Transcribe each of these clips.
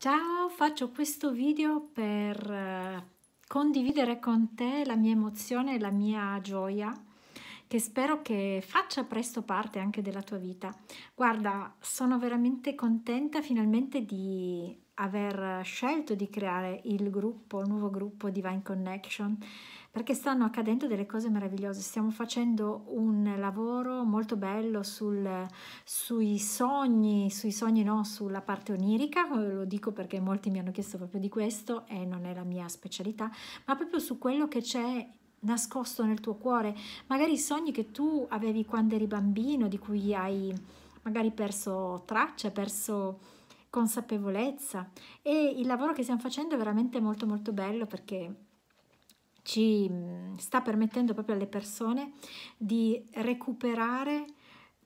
Ciao, faccio questo video per eh, condividere con te la mia emozione e la mia gioia che spero che faccia presto parte anche della tua vita. Guarda, sono veramente contenta finalmente di aver scelto di creare il gruppo, il nuovo gruppo Divine Connection, perché stanno accadendo delle cose meravigliose. Stiamo facendo un lavoro molto bello sul, sui sogni, sui sogni no, sulla parte onirica, lo dico perché molti mi hanno chiesto proprio di questo e non è la mia specialità, ma proprio su quello che c'è nascosto nel tuo cuore, magari i sogni che tu avevi quando eri bambino, di cui hai magari perso traccia, perso consapevolezza e il lavoro che stiamo facendo è veramente molto molto bello perché ci sta permettendo proprio alle persone di recuperare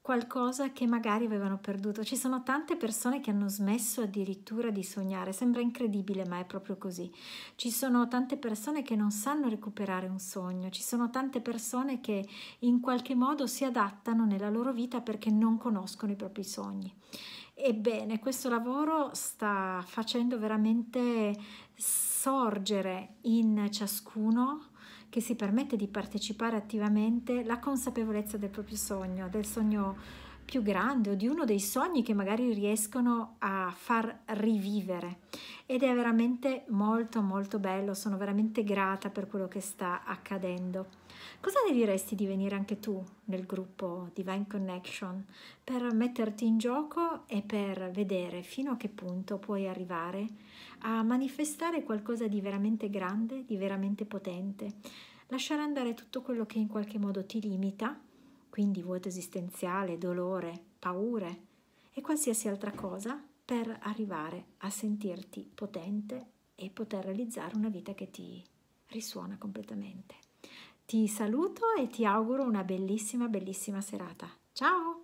qualcosa che magari avevano perduto. Ci sono tante persone che hanno smesso addirittura di sognare, sembra incredibile ma è proprio così. Ci sono tante persone che non sanno recuperare un sogno, ci sono tante persone che in qualche modo si adattano nella loro vita perché non conoscono i propri sogni. Ebbene, questo lavoro sta facendo veramente sorgere in ciascuno che si permette di partecipare attivamente la consapevolezza del proprio sogno, del sogno più grande o di uno dei sogni che magari riescono a far rivivere ed è veramente molto molto bello, sono veramente grata per quello che sta accadendo. Cosa ne diresti di venire anche tu nel gruppo Divine Connection per metterti in gioco e per vedere fino a che punto puoi arrivare a manifestare qualcosa di veramente grande, di veramente potente? Lasciare andare tutto quello che in qualche modo ti limita quindi vuoto esistenziale, dolore, paure e qualsiasi altra cosa per arrivare a sentirti potente e poter realizzare una vita che ti risuona completamente. Ti saluto e ti auguro una bellissima, bellissima serata. Ciao!